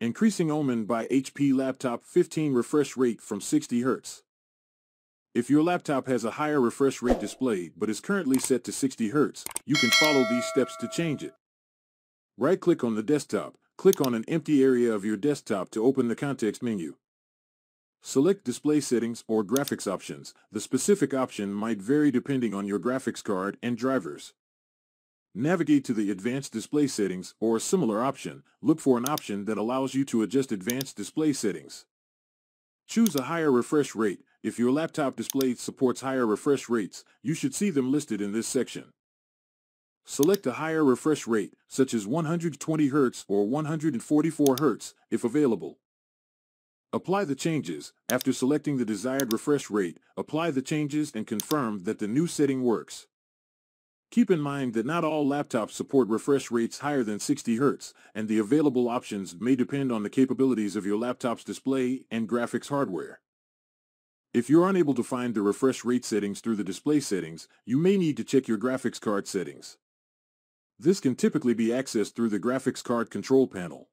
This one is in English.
Increasing Omen by HP Laptop 15 refresh rate from 60 Hz. If your laptop has a higher refresh rate displayed but is currently set to 60 Hz, you can follow these steps to change it. Right-click on the desktop, click on an empty area of your desktop to open the context menu. Select Display Settings or Graphics Options. The specific option might vary depending on your graphics card and drivers. Navigate to the Advanced Display Settings or a similar option. Look for an option that allows you to adjust Advanced Display Settings. Choose a higher refresh rate. If your laptop display supports higher refresh rates, you should see them listed in this section. Select a higher refresh rate, such as 120Hz or 144Hz, if available. Apply the changes. After selecting the desired refresh rate, apply the changes and confirm that the new setting works. Keep in mind that not all laptops support refresh rates higher than 60 Hz, and the available options may depend on the capabilities of your laptop's display and graphics hardware. If you're unable to find the refresh rate settings through the display settings, you may need to check your graphics card settings. This can typically be accessed through the graphics card control panel.